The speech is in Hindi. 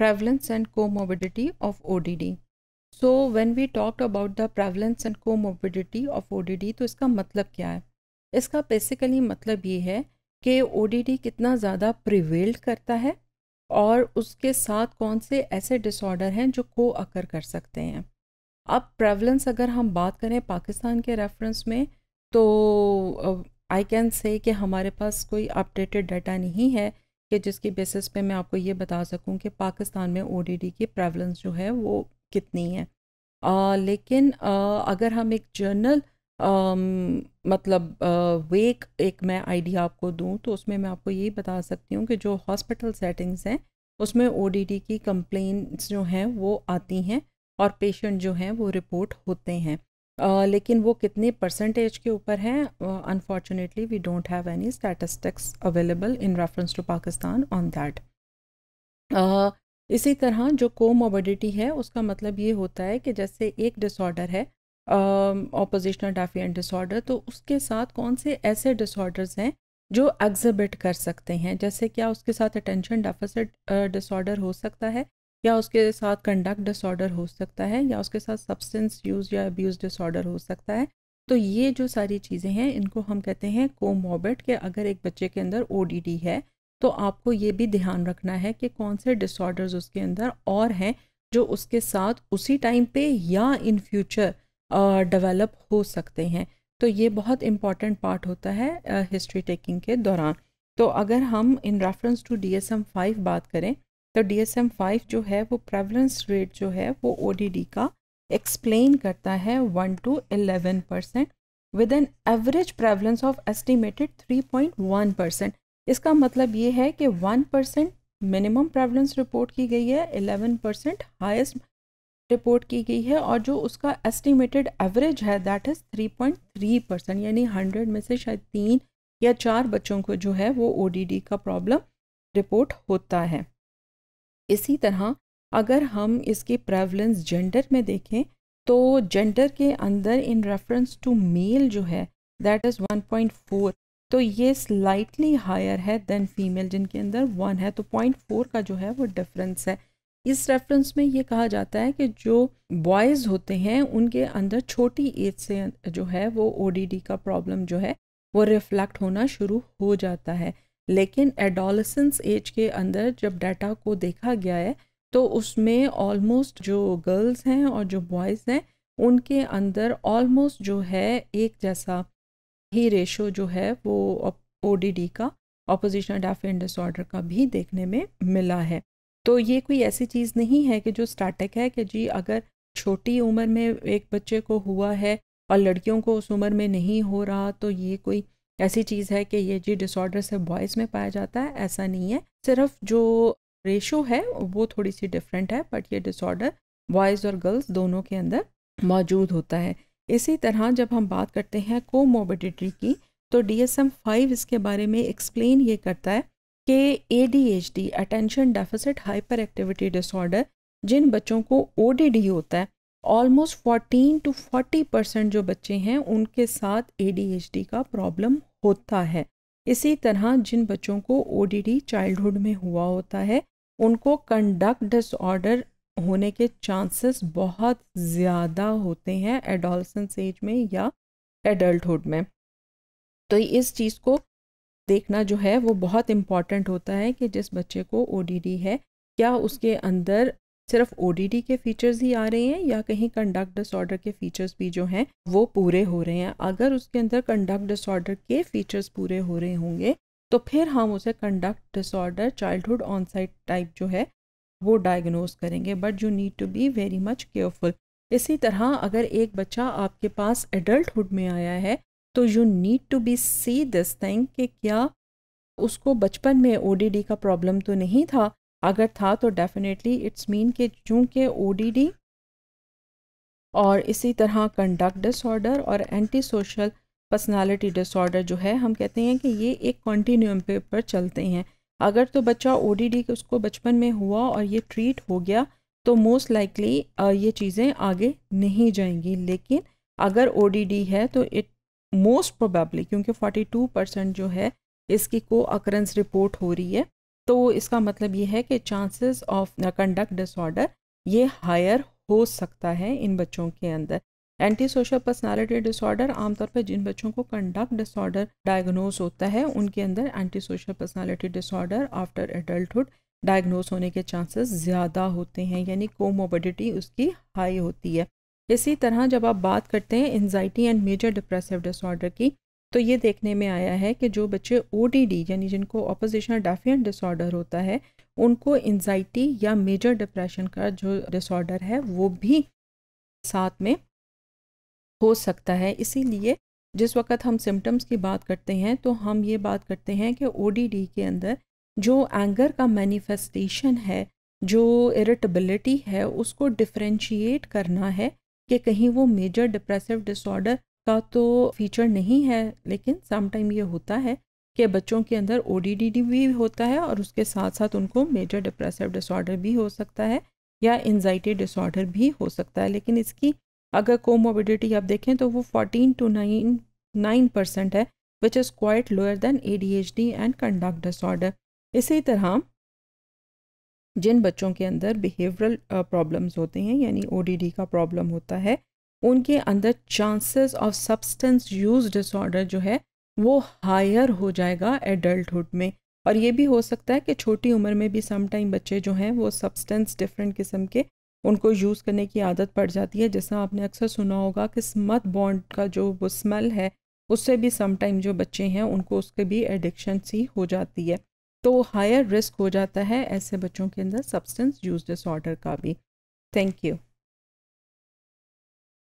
prevalence and comorbidity of ODD. So when we talk about the prevalence and comorbidity of O तो इसका मतलब क्या है इसका बेसिकली मतलब ये है कि ओ कितना ज़्यादा prevail करता है और उसके साथ कौन से ऐसे डिसऑर्डर हैं जो को अकर कर सकते हैं अब प्रेवलेंस अगर हम बात करें पाकिस्तान के रेफरेंस में तो आई कैन से कि हमारे पास कोई अपडेटेड डाटा नहीं है कि जिसकी बेसिस पे मैं आपको ये बता सकूँ कि पाकिस्तान में ओ की प्रेवलेंस जो है वो कितनी है आ, लेकिन आ, अगर हम एक जर्नल मतलब वेक एक मैं आइडिया आपको दूं तो उसमें मैं आपको यही बता सकती हूँ कि जो हॉस्पिटल सेटिंग्स हैं उसमें ओ की कंप्लेंट्स जो हैं वो आती हैं और पेशेंट जो हैं वो रिपोर्ट होते हैं लेकिन वो कितने परसेंटेज के ऊपर हैं unfortunately we don't have any statistics available in reference to Pakistan on that इसी तरह जो कोमोबिडिटी है उसका मतलब ये होता है कि जैसे एक डिसऑर्डर है ऑपोजिशनल डाफियन डिसऑर्डर तो उसके साथ कौन से ऐसे डिसऑर्डर्स हैं जो एग्जिबिट कर सकते हैं जैसे क्या उसके साथ अटेंशन डेफिसिट डिसऑर्डर हो सकता है या उसके साथ कंडक्ट डिसऑर्डर हो सकता है या उसके साथ सब्सटेंस यूज़ या अब्यूज़ डिसऑर्डर हो सकता है तो ये जो सारी चीज़ें हैं इनको हम कहते हैं कोमोबिड के अगर एक बच्चे के अंदर ओ है तो आपको ये भी ध्यान रखना है कि कौन से डिसऑर्डर्स उसके अंदर और हैं जो उसके साथ उसी टाइम पे या इन फ्यूचर डेवलप हो सकते हैं तो ये बहुत इम्पॉर्टेंट पार्ट होता है हिस्ट्री टेकिंग के दौरान तो अगर हम in reference to D S M five बात करें तो डी एस एम फाइव जो है वो प्रेवलेंस रेट जो है वो ओ डी डी का एक्सप्लेन करता है one to eleven percent with an average prevalence of estimated three point one percent इसका मतलब ये है कि one percent minimum prevalence report की गई है एलेवन परसेंट हाइस्ट रिपोर्ट की गई है और जो उसका एस्टिमेटेड एवरेज है that is three point three percent यानी हंड्रेड में से शायद तीन या चार बच्चों को जो है वो ओ का प्रॉब्लम रिपोर्ट होता है इसी तरह अगर हम इसके प्रेवलेंस जेंडर में देखें तो जेंडर के अंदर इन रेफरेंस टू मेल जो है that is one point four तो ये स्लाइटली हायर है देन फीमेल जिनके अंदर वन है तो पॉइंट फोर का जो है वो डिफरेंस है इस रेफरेंस में ये कहा जाता है कि जो बॉयज़ होते हैं उनके अंदर छोटी एज से जो है वो ओ का प्रॉब्लम जो है वो रिफ्लेक्ट होना शुरू हो जाता है लेकिन एडोलसेंस एज के अंदर जब डाटा को देखा गया है तो उसमें ऑलमोस्ट जो गर्ल्स हैं और जो बॉयज़ हैं उनके अंदर ऑलमोस्ट जो है एक जैसा ही रेशो जो है वो ओ का ऑपोजिशन डाफिन डिसऑर्डर का भी देखने में मिला है तो ये कोई ऐसी चीज़ नहीं है कि जो स्टार्टक है कि जी अगर छोटी उम्र में एक बच्चे को हुआ है और लड़कियों को उस उम्र में नहीं हो रहा तो ये कोई ऐसी चीज़ है कि ये जी डिसऑर्डर सिर्फ बॉयज़ में पाया जाता है ऐसा नहीं है सिर्फ जो रेशो है वो थोड़ी सी डिफरेंट है बट ये डिसऑर्डर बॉयज़ और गर्ल्स दोनों के अंदर मौजूद होता है इसी तरह जब हम बात करते हैं कोमोबिडिटी की तो डी एस एम फाइव इसके बारे में एक्सप्लेन ये करता है कि A D H D attention deficit hyperactivity disorder जिन बच्चों को ओ डी डी होता है ऑलमोस्ट 14 टू 40 परसेंट जो बच्चे हैं उनके साथ ए का प्रॉब्लम होता है इसी तरह जिन बच्चों को ओ चाइल्डहुड में हुआ होता है उनको कंडक्ट डिसऑर्डर होने के चांसेस बहुत ज़्यादा होते हैं एडोलसेंस एज में या एडल्टहुड में तो इस चीज़ को देखना जो है वो बहुत इम्पॉर्टेंट होता है कि जिस बच्चे को ओ है क्या उसके अंदर सिर्फ ओ के फीचर्स ही आ रहे हैं या कहीं कंडक्ट डिसऑर्डर के फीचर्स भी जो हैं वो पूरे हो रहे हैं अगर उसके अंदर कंडक्ट डिसऑर्डर के फीचर्स पूरे हो रहे होंगे तो फिर हम उसे conduct disorder childhood on type जो है वो डायग्नोज करेंगे but you need to be very much careful इसी तरह अगर एक बच्चा आपके पास एडल्टहुड में आया है तो you need to be see this thing कि क्या उसको बचपन में ओ का प्रॉब्लम तो नहीं था अगर था तो डेफिनेटली इट्स मीन के चूँकि ओ और इसी तरह कंडक्ट डिसऑर्डर और एंटी सोशल पर्सनालिटी डिसऑर्डर जो है हम कहते हैं कि ये एक कॉन्टीन्यूम पे पर चलते हैं अगर तो बच्चा ओ डी उसको बचपन में हुआ और ये ट्रीट हो गया तो मोस्ट लाइकली ये चीज़ें आगे नहीं जाएंगी लेकिन अगर ओ है तो इट मोस्ट प्रोबेबली क्योंकि 42 परसेंट जो है इसकी को अकरेंस रिपोर्ट हो रही है तो इसका मतलब ये है कि चांसेस ऑफ कंडक्ट डिसऑर्डर ये हायर हो सकता है इन बच्चों के अंदर एंटी सोशल पर्सनैलिटी डिसऑर्डर आमतौर पर जिन बच्चों को कंडक्ट डिसऑर्डर डायग्नोज होता है उनके अंदर anti social personality disorder after adulthood diagnose होने के चांसेस ज़्यादा होते हैं यानी कोमोबिडिटी उसकी हाई होती है इसी तरह जब आप बात करते हैं anxiety and major depressive disorder की तो ये देखने में आया है कि जो बच्चे ओ यानी जिनको ऑपोजिशन डेफियन डिसऑर्डर होता है उनको एनजाइटी या मेजर डिप्रेशन का जो डिसऑर्डर है वो भी साथ में हो सकता है इसीलिए जिस वक्त हम सिम्टम्स की बात करते हैं तो हम ये बात करते हैं कि ओ के अंदर जो एंगर का मैनिफेस्टेशन है जो इरिटेबिलिटी है उसको डिफ्रेंशिएट करना है कि कहीं वो मेजर डिप्रेसिव डिसऑर्डर का तो फीचर नहीं है लेकिन समटाइम ये होता है कि बच्चों के अंदर ओ भी होता है और उसके साथ साथ उनको मेजर डिप्रेसिव डिसऑर्डर भी हो सकता है या एनजाइटी डिसऑर्डर भी हो सकता है लेकिन इसकी अगर कोमोबिडिटी आप देखें तो वो 14 टू 9 नाइन परसेंट है which is quite lower than A D H D and conduct disorder इसी तरह जिन बच्चों के अंदर बिहेवरल प्रॉब्लम्स होते हैं यानी ओ का प्रॉब्लम होता है उनके अंदर chances of substance use disorder जो है वो हायर हो जाएगा एडल्टहुड में और ये भी हो सकता है कि छोटी उम्र में भी समटाइम बच्चे जो हैं वो सब्सटेंस डिफरेंट किस्म के उनको यूज़ करने की आदत पड़ जाती है जैसा आपने अक्सर सुना होगा कि स्मत बॉन्ड का जो वो स्मेल है उससे भी समटाइम जो बच्चे हैं उनको उसके भी एडिक्शन सी हो जाती है तो हायर रिस्क हो जाता है ऐसे बच्चों के अंदर सब्सटेंस यूज डिसऑर्डर का भी थैंक यू